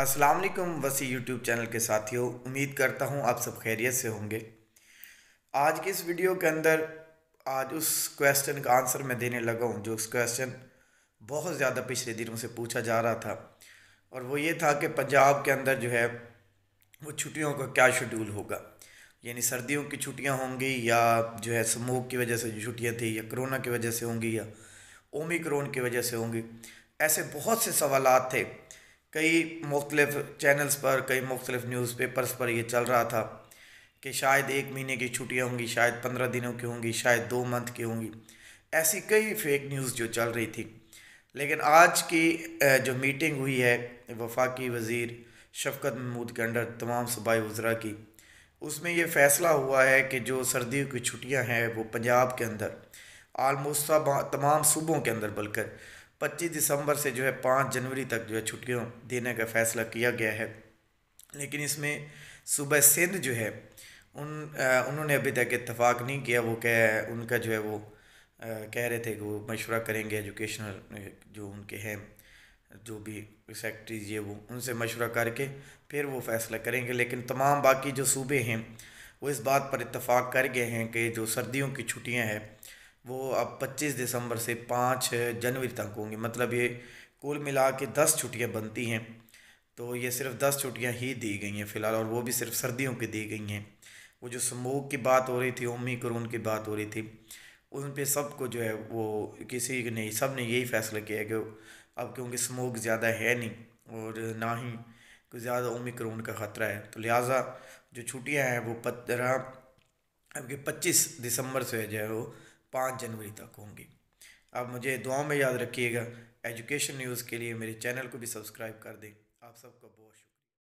असलम वसी YouTube channel के साथियों उम्मीद करता हूँ आप सब खैरियत से होंगे आज की इस वीडियो के अंदर आज उस क्वेश्चन का आंसर मैं देने लगा हूँ जो उस क्वेश्चन बहुत ज़्यादा पिछले दिनों से पूछा जा रहा था और वो ये था कि पंजाब के अंदर जो है वो छुट्टियों का क्या शेड्यूल होगा यानी सर्दियों की छुट्टियाँ होंगी या जो है समूह की वजह से जो छुट्टियाँ थी या करोना की वजह से होंगी या ओमिक्रोन की वजह से होंगी ऐसे बहुत से सवाल थे कई मुख्तलिफ चैनल्स पर कई मुख्तलिफ न्यूज़पेपर्स पर यह चल रहा था कि शायद एक महीने की छुट्टियाँ होंगी शायद पंद्रह दिनों की होंगी शायद दो मंथ की होंगी ऐसी कई फेक न्यूज़ जो चल रही थी लेकिन आज की जो मीटिंग हुई है वफाकी वज़ीर शफकत महमूद के अंडर तमाम सूबाई वज्रा की उसमें यह फ़ैसला हुआ है कि जो सर्दियों की छुट्टियाँ हैं वो पंजाब के अंदर आलमोस्ट तमाम सूबों के अंदर बल्कि 25 दिसंबर से जो है पाँच जनवरी तक जो है छुट्टियों देने का फैसला किया गया है लेकिन इसमें सुबह सिंध जो है उन आ, उन्होंने अभी तक इतफाक़ नहीं किया वो कह उनका जो है वो आ, कह रहे थे कि वो मशवरा करेंगे एजुकेशनल जो उनके हैं जो भी सेक्रेटरीज ये वो उनसे मशवरा करके फिर वो फैसला करेंगे लेकिन तमाम बाकी जो सूबे हैं वो इस बात पर इतफाक़ कर गए हैं कि जो सर्दियों की छुट्टियाँ हैं वो अब 25 दिसंबर से 5 जनवरी तक होंगे मतलब ये कुल मिला के दस छुट्टियाँ बनती हैं तो ये सिर्फ दस छुट्टियाँ ही दी गई हैं फ़िलहाल और वो भी सिर्फ सर्दियों की दी गई हैं वो जो स्मोक की बात हो रही थी ओमी की बात हो रही थी उन पर सबको जो है वो किसी ने सब ने यही फैसला किया है कि अब क्योंकि स्मोक ज़्यादा है नहीं और ना ही कोई ज़्यादा ओमिक्रोन का ख़तरा है तो लिहाजा जो छुट्टियाँ हैं वो पंद्रह अब पच्चीस दिसंबर से जो है वो पाँच जनवरी तक होंगी आप मुझे दुआओं में याद रखिएगा एजुकेशन न्यूज़ के लिए मेरे चैनल को भी सब्सक्राइब कर दें आप सबका बहुत